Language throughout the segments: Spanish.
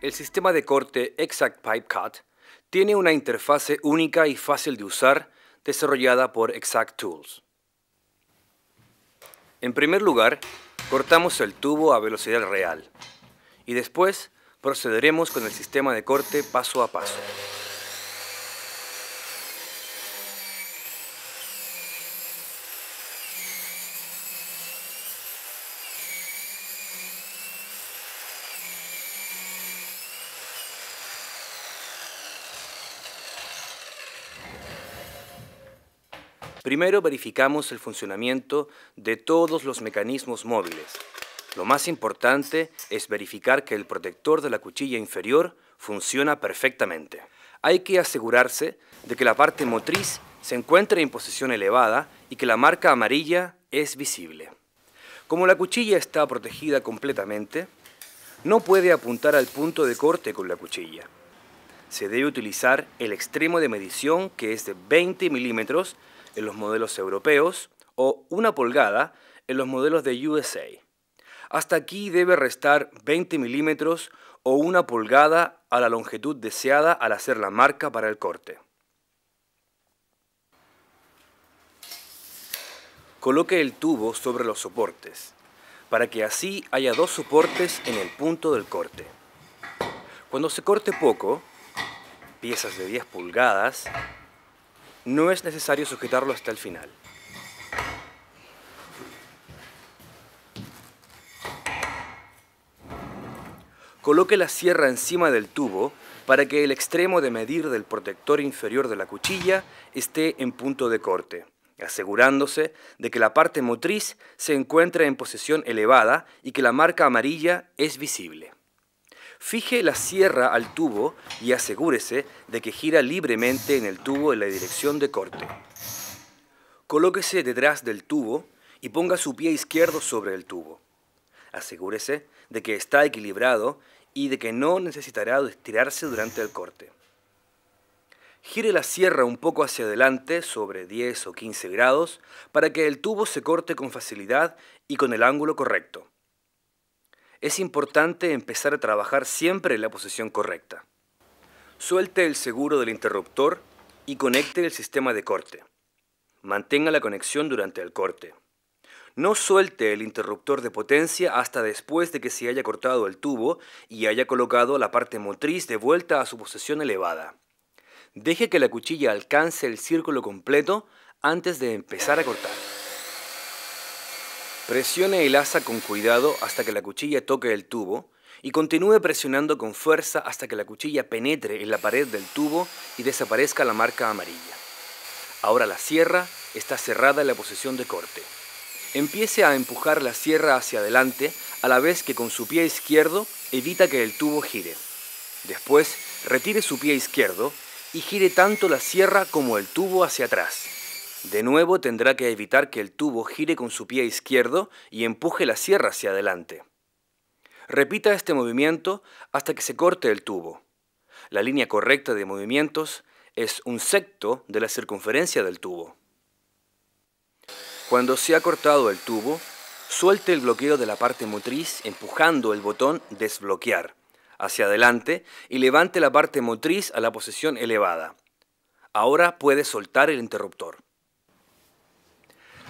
El sistema de corte Exact Pipe Cut tiene una interfase única y fácil de usar desarrollada por Exact Tools. En primer lugar, cortamos el tubo a velocidad real y después procederemos con el sistema de corte paso a paso. Primero verificamos el funcionamiento de todos los mecanismos móviles. Lo más importante es verificar que el protector de la cuchilla inferior funciona perfectamente. Hay que asegurarse de que la parte motriz se encuentre en posición elevada y que la marca amarilla es visible. Como la cuchilla está protegida completamente, no puede apuntar al punto de corte con la cuchilla. Se debe utilizar el extremo de medición que es de 20 milímetros en los modelos europeos o una pulgada en los modelos de USA. Hasta aquí debe restar 20 milímetros o una pulgada a la longitud deseada al hacer la marca para el corte. Coloque el tubo sobre los soportes, para que así haya dos soportes en el punto del corte. Cuando se corte poco, piezas de 10 pulgadas, no es necesario sujetarlo hasta el final. Coloque la sierra encima del tubo para que el extremo de medir del protector inferior de la cuchilla esté en punto de corte, asegurándose de que la parte motriz se encuentre en posición elevada y que la marca amarilla es visible. Fije la sierra al tubo y asegúrese de que gira libremente en el tubo en la dirección de corte. Colóquese detrás del tubo y ponga su pie izquierdo sobre el tubo. Asegúrese de que está equilibrado y de que no necesitará estirarse durante el corte. Gire la sierra un poco hacia adelante sobre 10 o 15 grados para que el tubo se corte con facilidad y con el ángulo correcto es importante empezar a trabajar siempre en la posición correcta. Suelte el seguro del interruptor y conecte el sistema de corte. Mantenga la conexión durante el corte. No suelte el interruptor de potencia hasta después de que se haya cortado el tubo y haya colocado la parte motriz de vuelta a su posición elevada. Deje que la cuchilla alcance el círculo completo antes de empezar a cortar. Presione el asa con cuidado hasta que la cuchilla toque el tubo y continúe presionando con fuerza hasta que la cuchilla penetre en la pared del tubo y desaparezca la marca amarilla. Ahora la sierra está cerrada en la posición de corte. Empiece a empujar la sierra hacia adelante a la vez que con su pie izquierdo evita que el tubo gire. Después, retire su pie izquierdo y gire tanto la sierra como el tubo hacia atrás. De nuevo tendrá que evitar que el tubo gire con su pie izquierdo y empuje la sierra hacia adelante. Repita este movimiento hasta que se corte el tubo. La línea correcta de movimientos es un sexto de la circunferencia del tubo. Cuando se ha cortado el tubo, suelte el bloqueo de la parte motriz empujando el botón desbloquear hacia adelante y levante la parte motriz a la posición elevada. Ahora puede soltar el interruptor.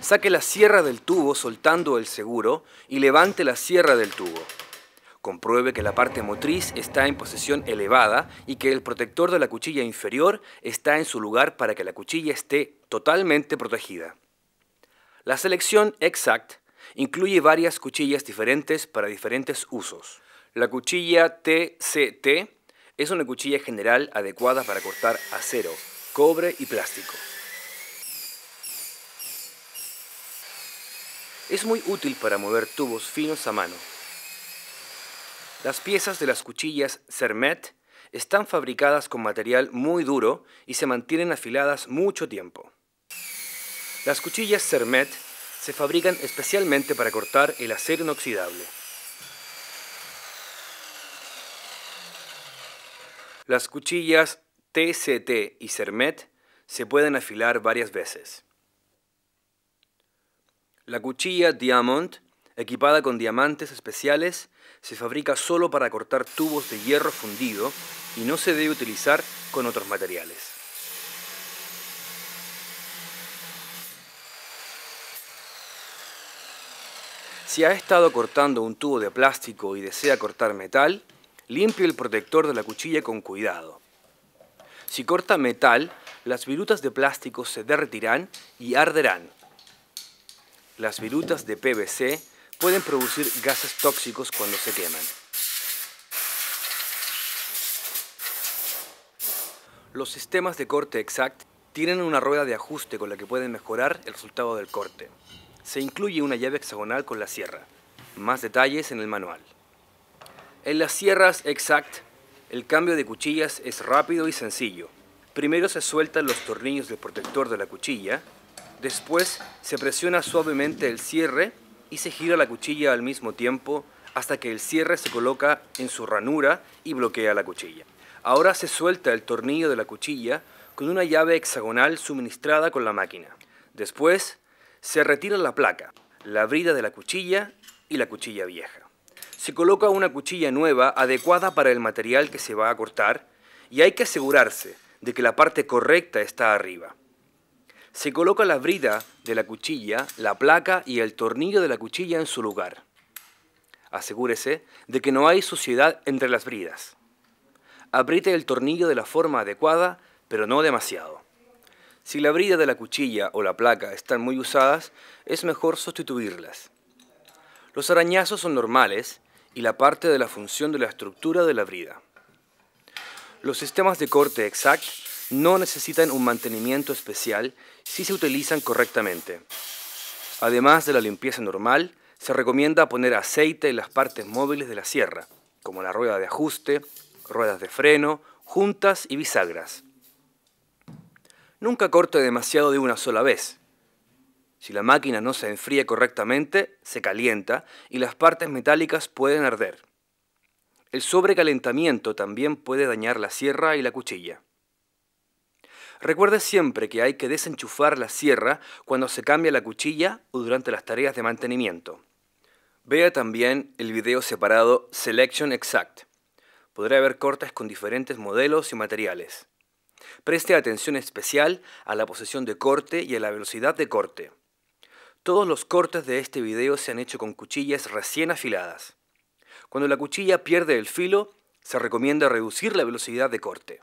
Saque la sierra del tubo soltando el seguro y levante la sierra del tubo. Compruebe que la parte motriz está en posición elevada y que el protector de la cuchilla inferior está en su lugar para que la cuchilla esté totalmente protegida. La selección Exact incluye varias cuchillas diferentes para diferentes usos. La cuchilla TCT es una cuchilla general adecuada para cortar acero, cobre y plástico. Es muy útil para mover tubos finos a mano. Las piezas de las cuchillas Cermet están fabricadas con material muy duro y se mantienen afiladas mucho tiempo. Las cuchillas Cermet se fabrican especialmente para cortar el acero inoxidable. Las cuchillas TCT y Cermet se pueden afilar varias veces. La cuchilla Diamond, equipada con diamantes especiales, se fabrica solo para cortar tubos de hierro fundido y no se debe utilizar con otros materiales. Si ha estado cortando un tubo de plástico y desea cortar metal, limpie el protector de la cuchilla con cuidado. Si corta metal, las virutas de plástico se derretirán y arderán, las virutas de PVC pueden producir gases tóxicos cuando se queman. Los sistemas de corte exact tienen una rueda de ajuste con la que pueden mejorar el resultado del corte. Se incluye una llave hexagonal con la sierra. Más detalles en el manual. En las sierras exact, el cambio de cuchillas es rápido y sencillo. Primero se sueltan los tornillos del protector de la cuchilla Después se presiona suavemente el cierre y se gira la cuchilla al mismo tiempo hasta que el cierre se coloca en su ranura y bloquea la cuchilla. Ahora se suelta el tornillo de la cuchilla con una llave hexagonal suministrada con la máquina. Después se retira la placa, la brida de la cuchilla y la cuchilla vieja. Se coloca una cuchilla nueva adecuada para el material que se va a cortar y hay que asegurarse de que la parte correcta está arriba. Se coloca la brida de la cuchilla, la placa y el tornillo de la cuchilla en su lugar. Asegúrese de que no hay suciedad entre las bridas. Apriete el tornillo de la forma adecuada, pero no demasiado. Si la brida de la cuchilla o la placa están muy usadas, es mejor sustituirlas. Los arañazos son normales y la parte de la función de la estructura de la brida. Los sistemas de corte exact no necesitan un mantenimiento especial si se utilizan correctamente. Además de la limpieza normal, se recomienda poner aceite en las partes móviles de la sierra, como la rueda de ajuste, ruedas de freno, juntas y bisagras. Nunca corte demasiado de una sola vez. Si la máquina no se enfría correctamente, se calienta y las partes metálicas pueden arder. El sobrecalentamiento también puede dañar la sierra y la cuchilla. Recuerde siempre que hay que desenchufar la sierra cuando se cambia la cuchilla o durante las tareas de mantenimiento. Vea también el video separado Selection Exact. Podrá ver cortes con diferentes modelos y materiales. Preste atención especial a la posición de corte y a la velocidad de corte. Todos los cortes de este video se han hecho con cuchillas recién afiladas. Cuando la cuchilla pierde el filo, se recomienda reducir la velocidad de corte.